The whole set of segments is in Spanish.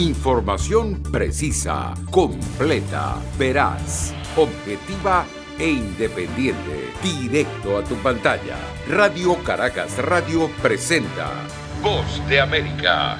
Información precisa, completa, veraz, objetiva e independiente. Directo a tu pantalla. Radio Caracas Radio presenta Voz de América.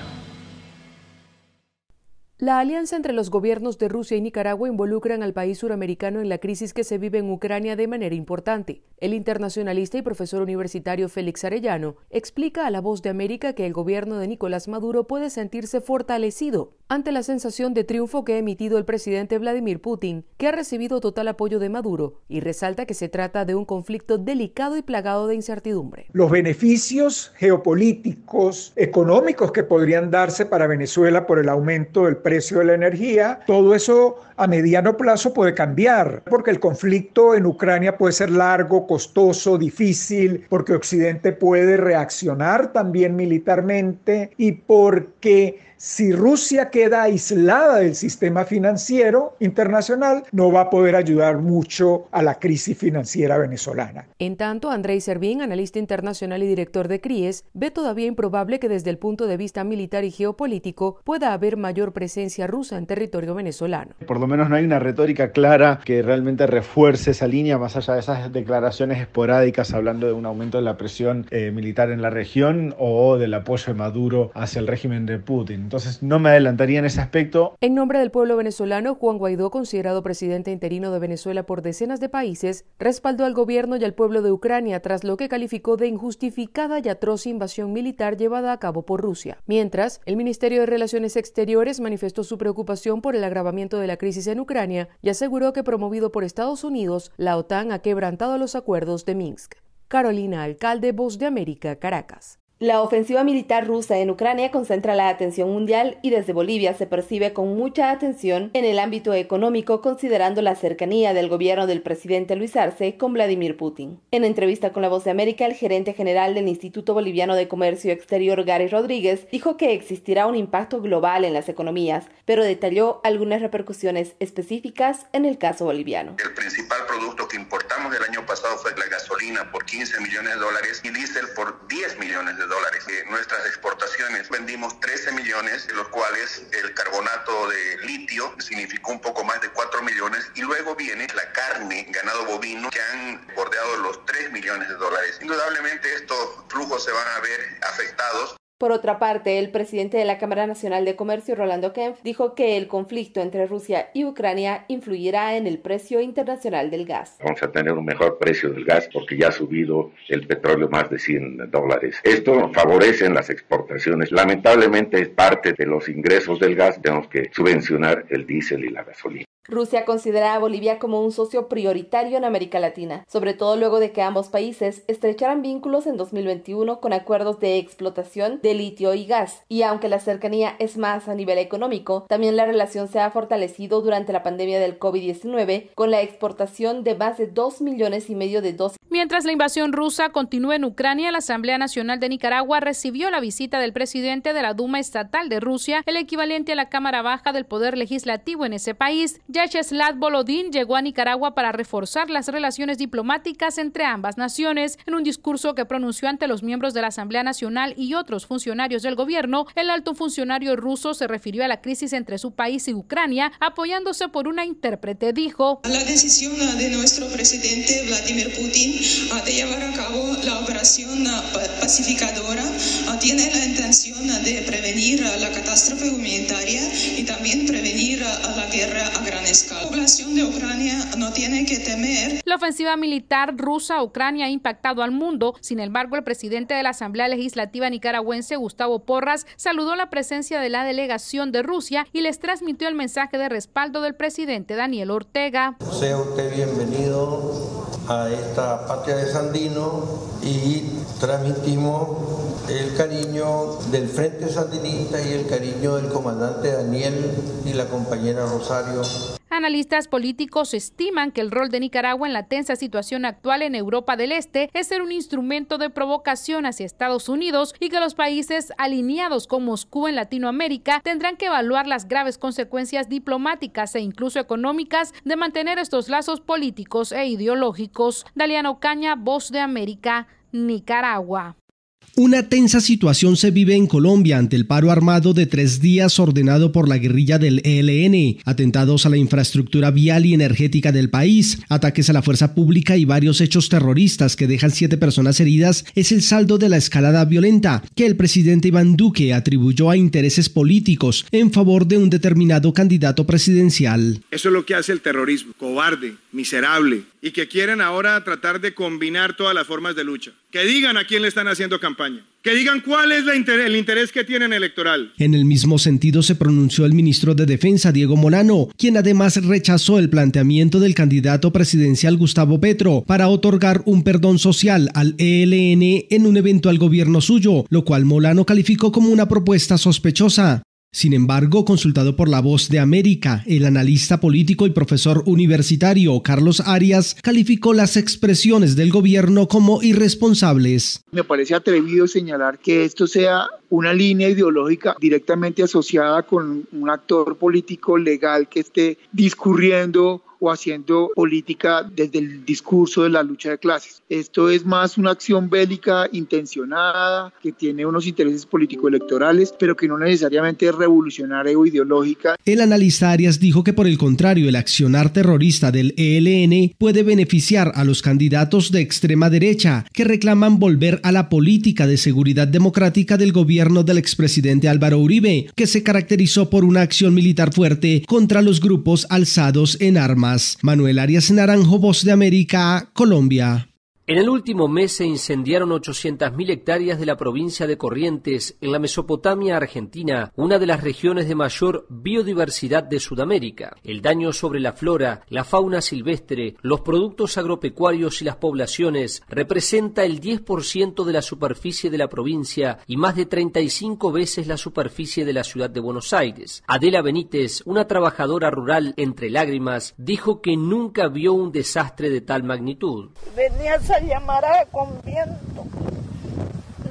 La alianza entre los gobiernos de Rusia y Nicaragua involucran al país suramericano en la crisis que se vive en Ucrania de manera importante. El internacionalista y profesor universitario Félix Arellano explica a La Voz de América que el gobierno de Nicolás Maduro puede sentirse fortalecido ante la sensación de triunfo que ha emitido el presidente Vladimir Putin, que ha recibido total apoyo de Maduro, y resalta que se trata de un conflicto delicado y plagado de incertidumbre. Los beneficios geopolíticos, económicos que podrían darse para Venezuela por el aumento del precio precio de la energía. Todo eso a mediano plazo puede cambiar, porque el conflicto en Ucrania puede ser largo, costoso, difícil, porque Occidente puede reaccionar también militarmente y porque si Rusia queda aislada del sistema financiero internacional, no va a poder ayudar mucho a la crisis financiera venezolana. En tanto, Andrei Servín, analista internacional y director de CRIES, ve todavía improbable que desde el punto de vista militar y geopolítico pueda haber mayor presencia rusa en territorio venezolano. Por lo menos no hay una retórica clara que realmente refuerce esa línea, más allá de esas declaraciones esporádicas hablando de un aumento de la presión eh, militar en la región o del apoyo de Maduro hacia el régimen de Putin. Entonces no me adelantaría en ese aspecto. En nombre del pueblo venezolano, Juan Guaidó, considerado presidente interino de Venezuela por decenas de países, respaldó al gobierno y al pueblo de Ucrania tras lo que calificó de injustificada y atroz invasión militar llevada a cabo por Rusia. Mientras, el Ministerio de Relaciones Exteriores manifestó su preocupación por el agravamiento de la crisis en Ucrania y aseguró que promovido por Estados Unidos, la OTAN ha quebrantado los acuerdos de Minsk. Carolina Alcalde, Voz de América, Caracas. La ofensiva militar rusa en Ucrania concentra la atención mundial y desde Bolivia se percibe con mucha atención en el ámbito económico considerando la cercanía del gobierno del presidente Luis Arce con Vladimir Putin. En entrevista con La Voz de América, el gerente general del Instituto Boliviano de Comercio Exterior, Gary Rodríguez, dijo que existirá un impacto global en las economías, pero detalló algunas repercusiones específicas en el caso boliviano. El principal producto que importamos el año pasado fue la gasolina por 15 millones de dólares y diésel por 10 millones de dólares. Eh, nuestras exportaciones vendimos 13 millones, de los cuales el carbonato de litio significó un poco más de 4 millones y luego viene la carne, ganado bovino, que han bordeado los 3 millones de dólares. Indudablemente estos flujos se van a ver afectados por otra parte, el presidente de la Cámara Nacional de Comercio, Rolando Kempf, dijo que el conflicto entre Rusia y Ucrania influirá en el precio internacional del gas. Vamos a tener un mejor precio del gas porque ya ha subido el petróleo más de 100 dólares. Esto favorece las exportaciones. Lamentablemente es parte de los ingresos del gas. Tenemos que subvencionar el diésel y la gasolina. Rusia considera a Bolivia como un socio prioritario en América Latina, sobre todo luego de que ambos países estrecharan vínculos en 2021 con acuerdos de explotación de litio y gas, y aunque la cercanía es más a nivel económico, también la relación se ha fortalecido durante la pandemia del COVID-19 con la exportación de más de 2 millones y medio de dosis. Mientras la invasión rusa continúa en Ucrania, la Asamblea Nacional de Nicaragua recibió la visita del presidente de la Duma Estatal de Rusia, el equivalente a la Cámara Baja del Poder Legislativo en ese país, Yacheslav bolodín llegó a Nicaragua para reforzar las relaciones diplomáticas entre ambas naciones. En un discurso que pronunció ante los miembros de la Asamblea Nacional y otros funcionarios del gobierno, el alto funcionario ruso se refirió a la crisis entre su país y Ucrania, apoyándose por una intérprete, dijo. La decisión de nuestro presidente Vladimir Putin ah, de llevar a cabo la operación ah, pacificadora ah, tiene la intención de prevenir la catástrofe humanitaria y también prevenir la guerra agraria la población de Ucrania no tiene que temer. La ofensiva militar rusa a Ucrania ha impactado al mundo. Sin embargo, el presidente de la Asamblea Legislativa nicaragüense, Gustavo Porras, saludó la presencia de la delegación de Rusia y les transmitió el mensaje de respaldo del presidente Daniel Ortega. Sea usted bienvenido a esta patria de Sandino y transmitimos el cariño del Frente Sandinista y el cariño del comandante Daniel y la compañera Rosario. Analistas políticos estiman que el rol de Nicaragua en la tensa situación actual en Europa del Este es ser un instrumento de provocación hacia Estados Unidos y que los países alineados con Moscú en Latinoamérica tendrán que evaluar las graves consecuencias diplomáticas e incluso económicas de mantener estos lazos políticos e ideológicos. Daliano Caña, Voz de América, Nicaragua. Una tensa situación se vive en Colombia ante el paro armado de tres días ordenado por la guerrilla del ELN, atentados a la infraestructura vial y energética del país, ataques a la fuerza pública y varios hechos terroristas que dejan siete personas heridas es el saldo de la escalada violenta que el presidente Iván Duque atribuyó a intereses políticos en favor de un determinado candidato presidencial. Eso es lo que hace el terrorismo, cobarde, miserable, y que quieren ahora tratar de combinar todas las formas de lucha. Que digan a quién le están haciendo campaña. Que digan cuál es el interés que tienen electoral. En el mismo sentido se pronunció el ministro de Defensa, Diego Molano, quien además rechazó el planteamiento del candidato presidencial Gustavo Petro para otorgar un perdón social al ELN en un eventual gobierno suyo, lo cual Molano calificó como una propuesta sospechosa. Sin embargo, consultado por La Voz de América, el analista político y profesor universitario Carlos Arias calificó las expresiones del gobierno como irresponsables. Me parece atrevido señalar que esto sea una línea ideológica directamente asociada con un actor político legal que esté discurriendo o haciendo política desde el discurso de la lucha de clases. Esto es más una acción bélica intencionada que tiene unos intereses político-electorales, pero que no necesariamente es revolucionaria o ideológica. El analista Arias dijo que por el contrario, el accionar terrorista del ELN puede beneficiar a los candidatos de extrema derecha que reclaman volver a la política de seguridad democrática del gobierno del expresidente Álvaro Uribe, que se caracterizó por una acción militar fuerte contra los grupos alzados en armas Manuel Arias Naranjo, Voz de América, Colombia. En el último mes se incendiaron 800.000 hectáreas de la provincia de Corrientes, en la Mesopotamia argentina, una de las regiones de mayor biodiversidad de Sudamérica. El daño sobre la flora, la fauna silvestre, los productos agropecuarios y las poblaciones representa el 10% de la superficie de la provincia y más de 35 veces la superficie de la ciudad de Buenos Aires. Adela Benítez, una trabajadora rural entre lágrimas, dijo que nunca vio un desastre de tal magnitud llamará con viento.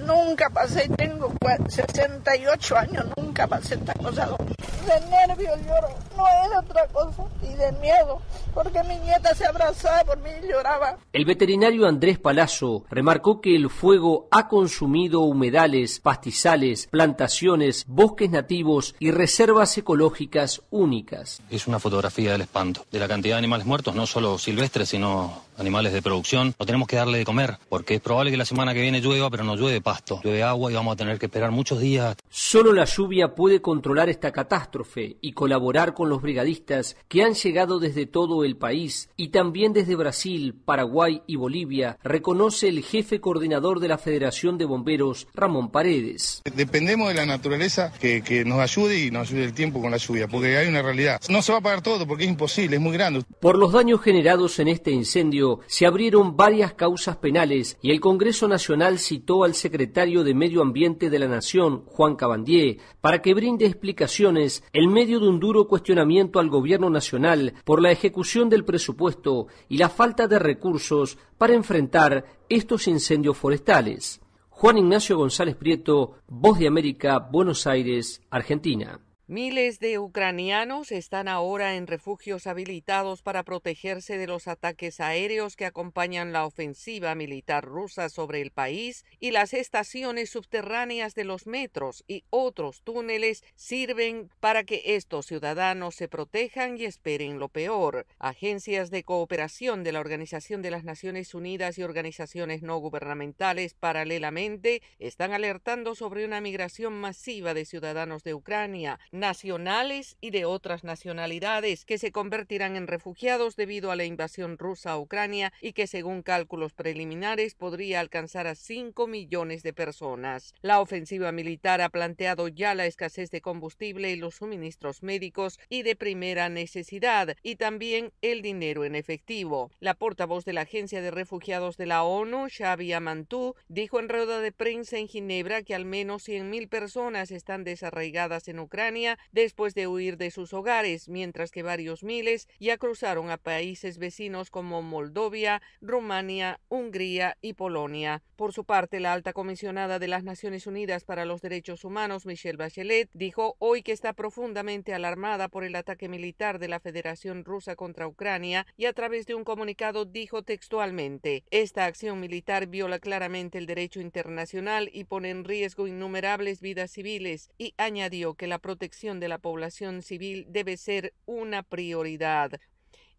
Nunca pasé, tengo 68 años, nunca pasé esta cosa. De nervio lloro, no es otra cosa, y de miedo, porque mi nieta se abrazaba por mí y lloraba. El veterinario Andrés Palazzo remarcó que el fuego ha consumido humedales, pastizales, plantaciones, bosques nativos y reservas ecológicas únicas. Es una fotografía del espanto, de la cantidad de animales muertos, no solo silvestres, sino animales de producción, no tenemos que darle de comer, porque es probable que la semana que viene llueva, pero no llueve pasto, llueve agua y vamos a tener que esperar muchos días. Solo la lluvia puede controlar esta catástrofe y colaborar con los brigadistas que han llegado desde todo el país y también desde Brasil, Paraguay y Bolivia, reconoce el jefe coordinador de la Federación de Bomberos, Ramón Paredes. Dependemos de la naturaleza que, que nos ayude y nos ayude el tiempo con la lluvia, porque hay una realidad. No se va a pagar todo porque es imposible, es muy grande. Por los daños generados en este incendio, se abrieron varias causas penales y el Congreso Nacional citó al secretario de Medio Ambiente de la Nación, Juan Cabandier, para que brinde explicaciones en medio de un duro cuestionamiento al Gobierno Nacional por la ejecución del presupuesto y la falta de recursos para enfrentar estos incendios forestales. Juan Ignacio González Prieto, Voz de América, Buenos Aires, Argentina. Miles de ucranianos están ahora en refugios habilitados para protegerse de los ataques aéreos que acompañan la ofensiva militar rusa sobre el país y las estaciones subterráneas de los metros y otros túneles sirven para que estos ciudadanos se protejan y esperen lo peor. Agencias de cooperación de la Organización de las Naciones Unidas y organizaciones no gubernamentales paralelamente están alertando sobre una migración masiva de ciudadanos de Ucrania nacionales y de otras nacionalidades que se convertirán en refugiados debido a la invasión rusa a Ucrania y que según cálculos preliminares podría alcanzar a 5 millones de personas. La ofensiva militar ha planteado ya la escasez de combustible y los suministros médicos y de primera necesidad y también el dinero en efectivo. La portavoz de la Agencia de Refugiados de la ONU, Xavi Amantú, dijo en rueda de prensa en Ginebra que al menos 100.000 personas están desarraigadas en Ucrania después de huir de sus hogares, mientras que varios miles ya cruzaron a países vecinos como Moldovia, Rumania, Hungría y Polonia. Por su parte, la alta comisionada de las Naciones Unidas para los Derechos Humanos, Michelle Bachelet, dijo hoy que está profundamente alarmada por el ataque militar de la Federación Rusa contra Ucrania y a través de un comunicado dijo textualmente, esta acción militar viola claramente el derecho internacional y pone en riesgo innumerables vidas civiles y añadió que la protección protección de la población civil debe ser una prioridad.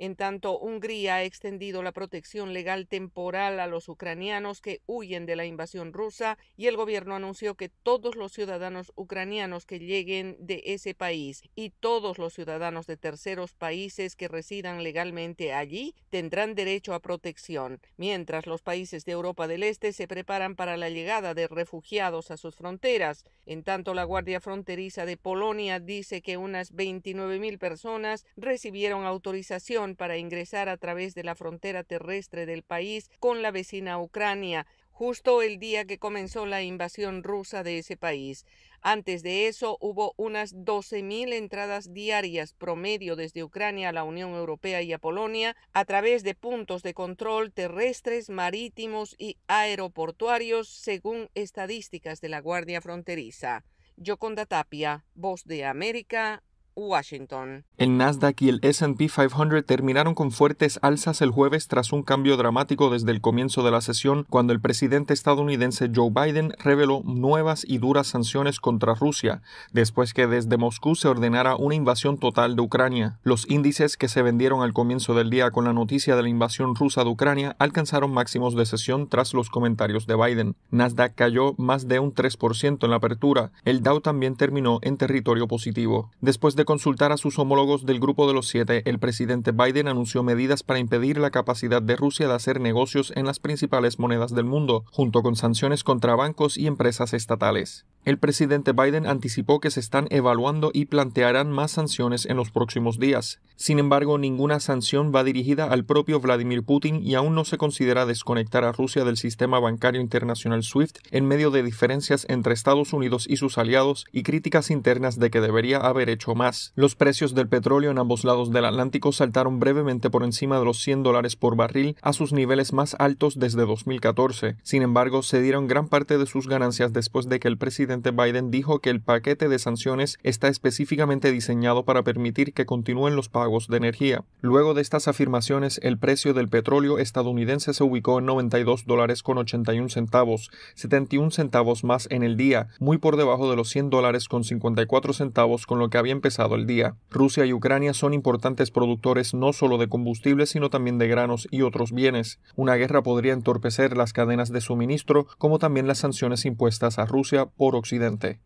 En tanto, Hungría ha extendido la protección legal temporal a los ucranianos que huyen de la invasión rusa y el gobierno anunció que todos los ciudadanos ucranianos que lleguen de ese país y todos los ciudadanos de terceros países que residan legalmente allí tendrán derecho a protección, mientras los países de Europa del Este se preparan para la llegada de refugiados a sus fronteras. En tanto, la Guardia Fronteriza de Polonia dice que unas 29.000 personas recibieron autorización para ingresar a través de la frontera terrestre del país con la vecina Ucrania, justo el día que comenzó la invasión rusa de ese país. Antes de eso hubo unas 12.000 entradas diarias promedio desde Ucrania a la Unión Europea y a Polonia a través de puntos de control terrestres, marítimos y aeroportuarios, según estadísticas de la Guardia Fronteriza. Yoconda Tapia, Voz de América, Washington. El Nasdaq y el SP 500 terminaron con fuertes alzas el jueves tras un cambio dramático desde el comienzo de la sesión cuando el presidente estadounidense Joe Biden reveló nuevas y duras sanciones contra Rusia, después que desde Moscú se ordenara una invasión total de Ucrania. Los índices que se vendieron al comienzo del día con la noticia de la invasión rusa de Ucrania alcanzaron máximos de sesión tras los comentarios de Biden. Nasdaq cayó más de un 3% en la apertura. El Dow también terminó en territorio positivo. Después de consultar a sus homólogos del Grupo de los Siete, el presidente Biden anunció medidas para impedir la capacidad de Rusia de hacer negocios en las principales monedas del mundo, junto con sanciones contra bancos y empresas estatales. El presidente Biden anticipó que se están evaluando y plantearán más sanciones en los próximos días. Sin embargo, ninguna sanción va dirigida al propio Vladimir Putin y aún no se considera desconectar a Rusia del sistema bancario internacional SWIFT en medio de diferencias entre Estados Unidos y sus aliados y críticas internas de que debería haber hecho más. Los precios del petróleo en ambos lados del Atlántico saltaron brevemente por encima de los 100 dólares por barril a sus niveles más altos desde 2014. Sin embargo, se dieron gran parte de sus ganancias después de que el presidente Biden dijo que el paquete de sanciones está específicamente diseñado para permitir que continúen los pagos de energía. Luego de estas afirmaciones, el precio del petróleo estadounidense se ubicó en 92 dólares con 81 centavos, 71 centavos más en el día, muy por debajo de los 100 dólares con 54 centavos con lo que había empezado el día. Rusia y Ucrania son importantes productores no solo de combustibles sino también de granos y otros bienes. Una guerra podría entorpecer las cadenas de suministro como también las sanciones impuestas a Rusia por Occidente.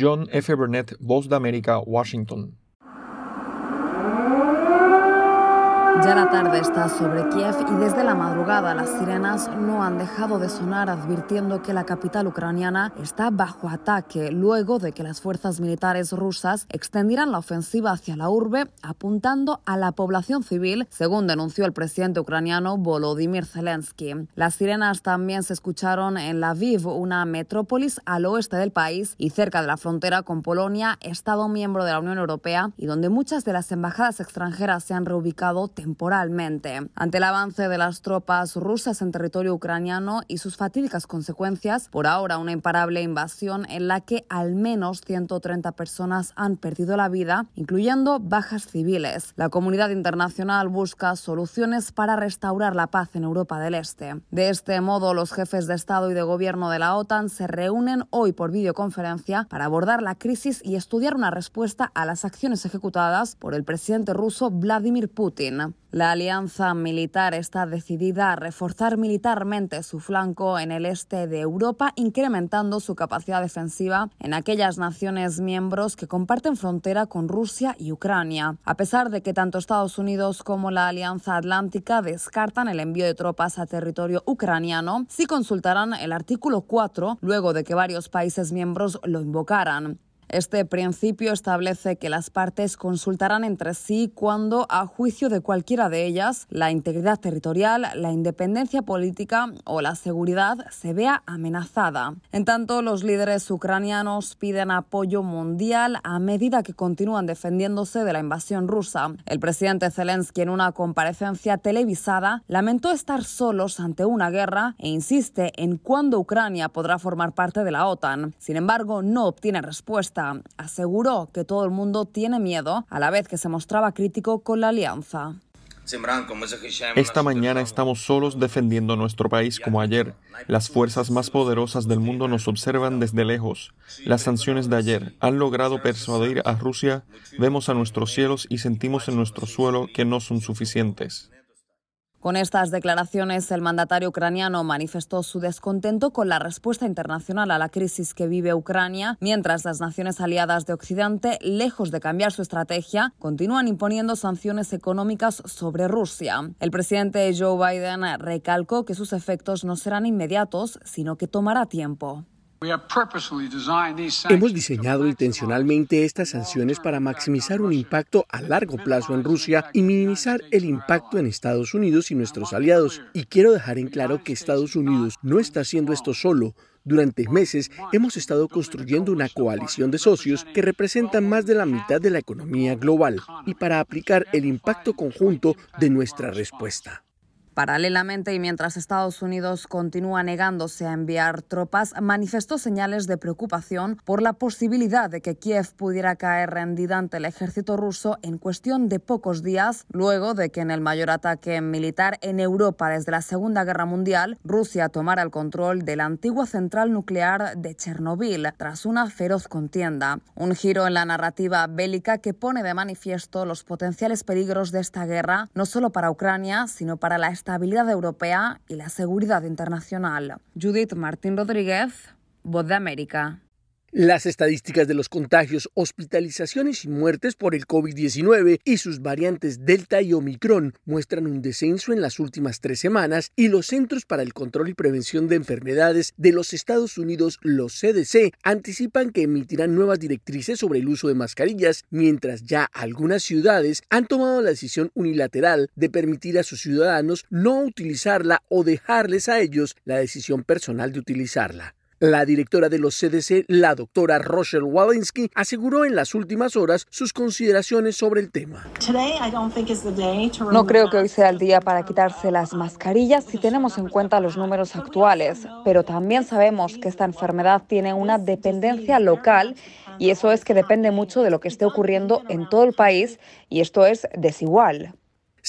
John F. Burnett, Voz de América, Washington. Ya la tarde está sobre Kiev y desde la madrugada las sirenas no han dejado de sonar advirtiendo que la capital ucraniana está bajo ataque luego de que las fuerzas militares rusas extendieran la ofensiva hacia la urbe apuntando a la población civil, según denunció el presidente ucraniano Volodymyr Zelensky. Las sirenas también se escucharon en Lviv, una metrópolis al oeste del país y cerca de la frontera con Polonia, estado miembro de la Unión Europea y donde muchas de las embajadas extranjeras se han reubicado temporalmente. Ante el avance de las tropas rusas en territorio ucraniano y sus fatídicas consecuencias, por ahora una imparable invasión en la que al menos 130 personas han perdido la vida, incluyendo bajas civiles. La comunidad internacional busca soluciones para restaurar la paz en Europa del Este. De este modo, los jefes de Estado y de Gobierno de la OTAN se reúnen hoy por videoconferencia para abordar la crisis y estudiar una respuesta a las acciones ejecutadas por el presidente ruso Vladimir Putin. La alianza militar está decidida a reforzar militarmente su flanco en el este de Europa, incrementando su capacidad defensiva en aquellas naciones miembros que comparten frontera con Rusia y Ucrania. A pesar de que tanto Estados Unidos como la Alianza Atlántica descartan el envío de tropas a territorio ucraniano, sí consultarán el artículo 4 luego de que varios países miembros lo invocaran. Este principio establece que las partes consultarán entre sí cuando, a juicio de cualquiera de ellas, la integridad territorial, la independencia política o la seguridad se vea amenazada. En tanto, los líderes ucranianos piden apoyo mundial a medida que continúan defendiéndose de la invasión rusa. El presidente Zelensky, en una comparecencia televisada, lamentó estar solos ante una guerra e insiste en cuándo Ucrania podrá formar parte de la OTAN. Sin embargo, no obtiene respuesta aseguró que todo el mundo tiene miedo, a la vez que se mostraba crítico con la alianza. Esta mañana estamos solos defendiendo nuestro país como ayer. Las fuerzas más poderosas del mundo nos observan desde lejos. Las sanciones de ayer han logrado persuadir a Rusia. Vemos a nuestros cielos y sentimos en nuestro suelo que no son suficientes. Con estas declaraciones, el mandatario ucraniano manifestó su descontento con la respuesta internacional a la crisis que vive Ucrania, mientras las naciones aliadas de Occidente, lejos de cambiar su estrategia, continúan imponiendo sanciones económicas sobre Rusia. El presidente Joe Biden recalcó que sus efectos no serán inmediatos, sino que tomará tiempo. Hemos diseñado intencionalmente estas sanciones para maximizar un impacto a largo plazo en Rusia y minimizar el impacto en Estados Unidos y nuestros aliados. Y quiero dejar en claro que Estados Unidos no está haciendo esto solo. Durante meses hemos estado construyendo una coalición de socios que representan más de la mitad de la economía global y para aplicar el impacto conjunto de nuestra respuesta. Paralelamente, y mientras Estados Unidos continúa negándose a enviar tropas, manifestó señales de preocupación por la posibilidad de que Kiev pudiera caer rendida ante el ejército ruso en cuestión de pocos días, luego de que en el mayor ataque militar en Europa desde la Segunda Guerra Mundial, Rusia tomara el control de la antigua central nuclear de Chernobyl tras una feroz contienda. Un giro en la narrativa bélica que pone de manifiesto los potenciales peligros de esta guerra, no solo para Ucrania, sino para la estabilidad europea y la seguridad internacional. Judith Martín Rodríguez, Voz de América. Las estadísticas de los contagios, hospitalizaciones y muertes por el COVID-19 y sus variantes Delta y Omicron muestran un descenso en las últimas tres semanas y los Centros para el Control y Prevención de Enfermedades de los Estados Unidos, los CDC, anticipan que emitirán nuevas directrices sobre el uso de mascarillas, mientras ya algunas ciudades han tomado la decisión unilateral de permitir a sus ciudadanos no utilizarla o dejarles a ellos la decisión personal de utilizarla. La directora de los CDC, la doctora Rochelle Walensky, aseguró en las últimas horas sus consideraciones sobre el tema. No creo que hoy sea el día para quitarse las mascarillas si tenemos en cuenta los números actuales, pero también sabemos que esta enfermedad tiene una dependencia local y eso es que depende mucho de lo que esté ocurriendo en todo el país y esto es desigual.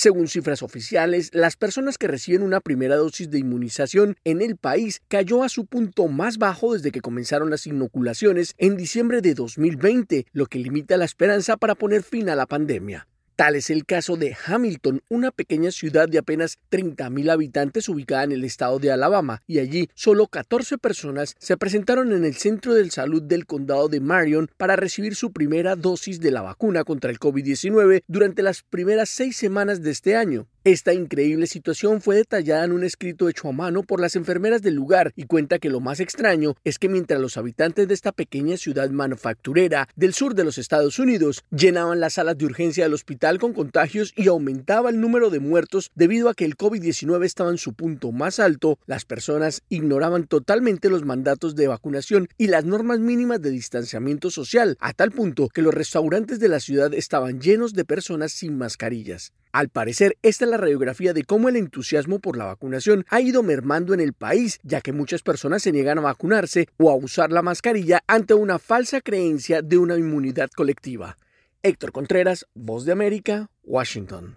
Según cifras oficiales, las personas que reciben una primera dosis de inmunización en el país cayó a su punto más bajo desde que comenzaron las inoculaciones en diciembre de 2020, lo que limita la esperanza para poner fin a la pandemia. Tal es el caso de Hamilton, una pequeña ciudad de apenas 30.000 habitantes ubicada en el estado de Alabama, y allí solo 14 personas se presentaron en el Centro de Salud del Condado de Marion para recibir su primera dosis de la vacuna contra el COVID-19 durante las primeras seis semanas de este año. Esta increíble situación fue detallada en un escrito hecho a mano por las enfermeras del lugar y cuenta que lo más extraño es que mientras los habitantes de esta pequeña ciudad manufacturera del sur de los Estados Unidos llenaban las salas de urgencia del hospital con contagios y aumentaba el número de muertos debido a que el COVID-19 estaba en su punto más alto, las personas ignoraban totalmente los mandatos de vacunación y las normas mínimas de distanciamiento social, a tal punto que los restaurantes de la ciudad estaban llenos de personas sin mascarillas. Al parecer, esta es la radiografía de cómo el entusiasmo por la vacunación ha ido mermando en el país, ya que muchas personas se niegan a vacunarse o a usar la mascarilla ante una falsa creencia de una inmunidad colectiva. Héctor Contreras, Voz de América, Washington.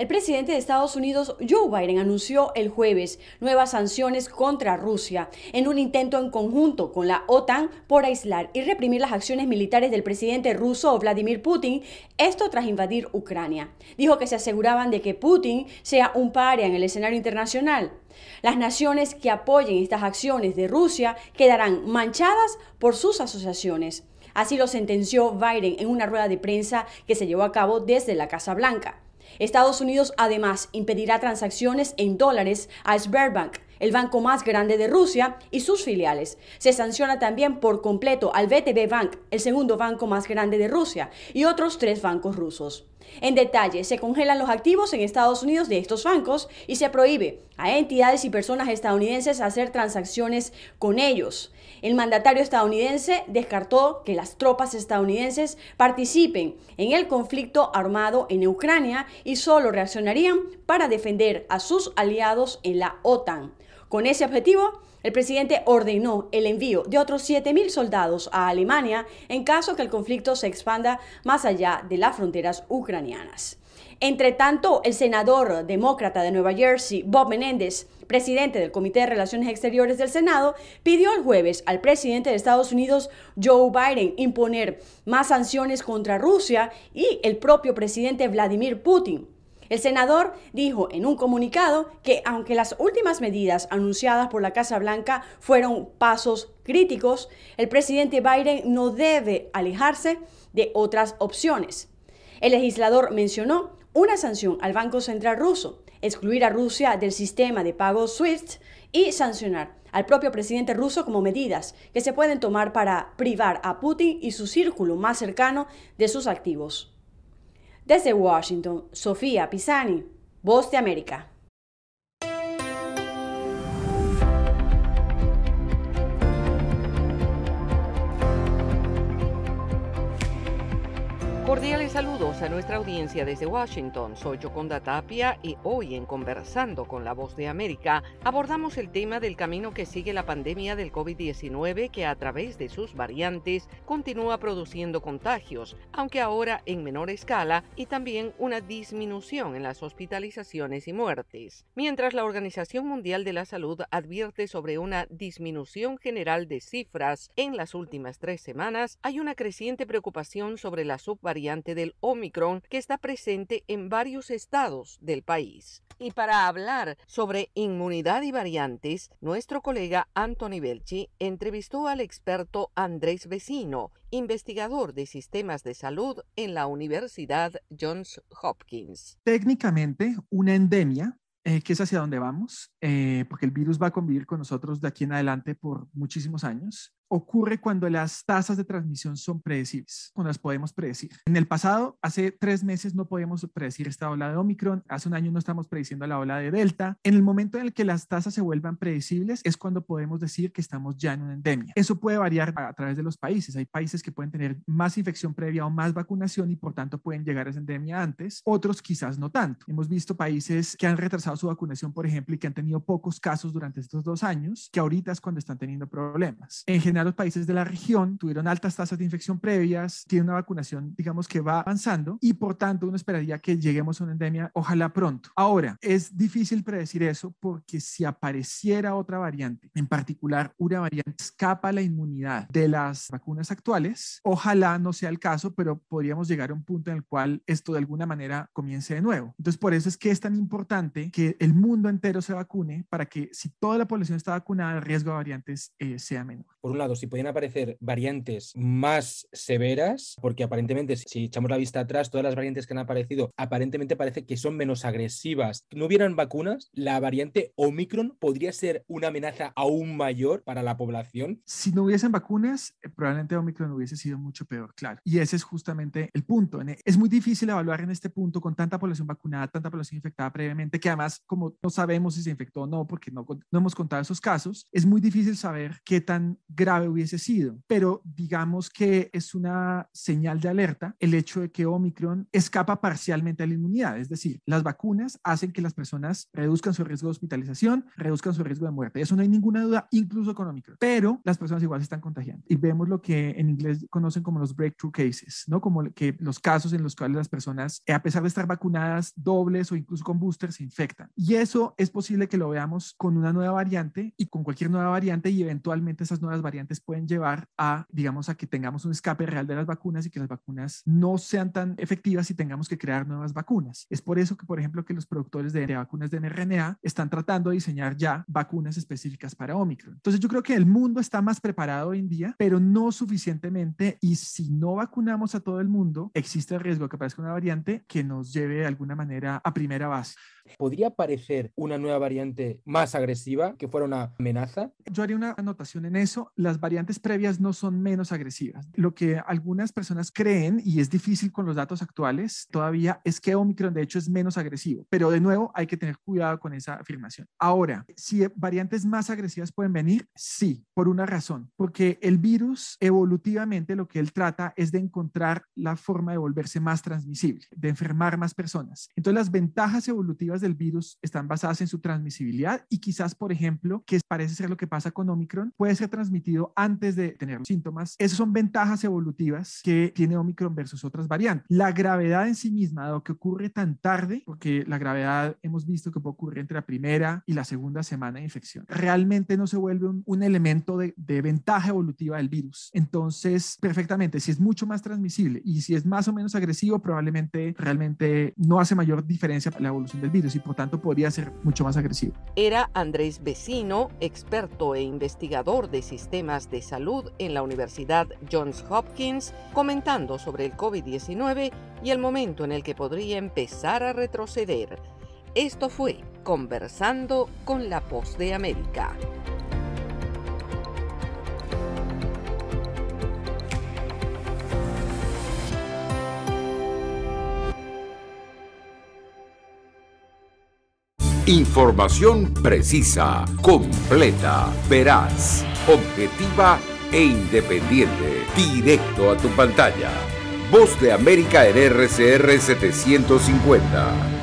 El presidente de Estados Unidos, Joe Biden, anunció el jueves nuevas sanciones contra Rusia en un intento en conjunto con la OTAN por aislar y reprimir las acciones militares del presidente ruso Vladimir Putin, esto tras invadir Ucrania. Dijo que se aseguraban de que Putin sea un paria en el escenario internacional. Las naciones que apoyen estas acciones de Rusia quedarán manchadas por sus asociaciones. Así lo sentenció Biden en una rueda de prensa que se llevó a cabo desde la Casa Blanca. Estados Unidos además impedirá transacciones en dólares a Sberbank, el banco más grande de Rusia, y sus filiales. Se sanciona también por completo al VTB Bank, el segundo banco más grande de Rusia, y otros tres bancos rusos. En detalle, se congelan los activos en Estados Unidos de estos bancos y se prohíbe a entidades y personas estadounidenses hacer transacciones con ellos. El mandatario estadounidense descartó que las tropas estadounidenses participen en el conflicto armado en Ucrania y solo reaccionarían para defender a sus aliados en la OTAN. Con ese objetivo, el presidente ordenó el envío de otros 7.000 soldados a Alemania en caso que el conflicto se expanda más allá de las fronteras ucranianas. Entre tanto, el senador demócrata de Nueva Jersey, Bob Menéndez, presidente del Comité de Relaciones Exteriores del Senado, pidió el jueves al presidente de Estados Unidos, Joe Biden, imponer más sanciones contra Rusia y el propio presidente Vladimir Putin. El senador dijo en un comunicado que aunque las últimas medidas anunciadas por la Casa Blanca fueron pasos críticos, el presidente Biden no debe alejarse de otras opciones. El legislador mencionó una sanción al Banco Central ruso, excluir a Rusia del sistema de pago SWIFT y sancionar al propio presidente ruso como medidas que se pueden tomar para privar a Putin y su círculo más cercano de sus activos. Desde Washington, Sofía Pisani, Voz de América. Cordiales saludos a nuestra audiencia desde Washington. Soy Yoconda Tapia y hoy en Conversando con la Voz de América abordamos el tema del camino que sigue la pandemia del COVID-19 que a través de sus variantes continúa produciendo contagios, aunque ahora en menor escala y también una disminución en las hospitalizaciones y muertes. Mientras la Organización Mundial de la Salud advierte sobre una disminución general de cifras en las últimas tres semanas, hay una creciente preocupación sobre la subvariante del Omicron que está presente en varios estados del país. Y para hablar sobre inmunidad y variantes, nuestro colega Anthony Belchi entrevistó al experto Andrés Vecino, investigador de sistemas de salud en la Universidad Johns Hopkins. Técnicamente, una endemia eh, que es hacia dónde vamos, eh, porque el virus va a convivir con nosotros de aquí en adelante por muchísimos años ocurre cuando las tasas de transmisión son predecibles, cuando las podemos predecir. En el pasado, hace tres meses no podíamos predecir esta ola de Omicron, hace un año no estamos prediciendo la ola de Delta. En el momento en el que las tasas se vuelvan predecibles es cuando podemos decir que estamos ya en una endemia. Eso puede variar a, a través de los países. Hay países que pueden tener más infección previa o más vacunación y por tanto pueden llegar a esa endemia antes, otros quizás no tanto. Hemos visto países que han retrasado su vacunación, por ejemplo, y que han tenido pocos casos durante estos dos años, que ahorita es cuando están teniendo problemas. En general, los países de la región tuvieron altas tasas de infección previas, tiene una vacunación, digamos, que va avanzando y por tanto uno esperaría que lleguemos a una endemia, ojalá pronto. Ahora, es difícil predecir eso porque si apareciera otra variante, en particular una variante escapa la inmunidad de las vacunas actuales, ojalá no sea el caso, pero podríamos llegar a un punto en el cual esto de alguna manera comience de nuevo. Entonces, por eso es que es tan importante que el mundo entero se vacune para que si toda la población está vacunada, el riesgo de variantes eh, sea menor. Por un lado, si podían aparecer variantes más severas, porque aparentemente si echamos la vista atrás, todas las variantes que han aparecido aparentemente parece que son menos agresivas. No hubieran vacunas, la variante Omicron podría ser una amenaza aún mayor para la población. Si no hubiesen vacunas, eh, probablemente Omicron hubiese sido mucho peor, claro. Y ese es justamente el punto. E, es muy difícil evaluar en este punto con tanta población vacunada, tanta población infectada previamente, que además como no sabemos si se infectó o no, porque no, no hemos contado esos casos, es muy difícil saber qué tan grave hubiese sido, pero digamos que es una señal de alerta el hecho de que Omicron escapa parcialmente a la inmunidad, es decir, las vacunas hacen que las personas reduzcan su riesgo de hospitalización, reduzcan su riesgo de muerte, eso no hay ninguna duda, incluso con Omicron, pero las personas igual se están contagiando y vemos lo que en inglés conocen como los breakthrough cases, ¿no? Como que los casos en los cuales las personas, eh, a pesar de estar vacunadas dobles o incluso con boosters, se infectan. Y eso es posible que lo veamos con una nueva variante y con cualquier nueva variante y eventualmente esas nuevas variantes pueden llevar a, digamos, a que tengamos un escape real de las vacunas y que las vacunas no sean tan efectivas y tengamos que crear nuevas vacunas. Es por eso que, por ejemplo, que los productores de, de vacunas de mRNA están tratando de diseñar ya vacunas específicas para Omicron. Entonces yo creo que el mundo está más preparado hoy en día, pero no suficientemente y si no vacunamos a todo el mundo, existe el riesgo de que aparezca una variante que nos lleve de alguna manera a primera base podría parecer una nueva variante más agresiva, que fuera una amenaza. Yo haría una anotación en eso. Las variantes previas no son menos agresivas. Lo que algunas personas creen, y es difícil con los datos actuales todavía, es que Omicron de hecho es menos agresivo. Pero de nuevo, hay que tener cuidado con esa afirmación. Ahora, si variantes más agresivas pueden venir, sí, por una razón, porque el virus evolutivamente lo que él trata es de encontrar la forma de volverse más transmisible, de enfermar más personas. Entonces, las ventajas evolutivas del virus están basadas en su transmisibilidad y quizás, por ejemplo, que parece ser lo que pasa con Omicron, puede ser transmitido antes de tener síntomas. Esas son ventajas evolutivas que tiene Omicron versus otras variantes. La gravedad en sí misma, lo que ocurre tan tarde, porque la gravedad hemos visto que puede ocurrir entre la primera y la segunda semana de infección, realmente no se vuelve un, elemento de, de ventaja evolutiva del virus. Entonces, perfectamente, si es mucho más transmisible y si es más o menos agresivo, probablemente realmente no hace mayor diferencia la evolución del virus y por tanto podría ser mucho más agresivo. Era Andrés Vecino, experto e investigador de sistemas de salud en la Universidad Johns Hopkins, comentando sobre el COVID-19 y el momento en el que podría empezar a retroceder. Esto fue Conversando con la Post de América. Información precisa, completa, veraz, objetiva e independiente. Directo a tu pantalla. Voz de América en RCR 750.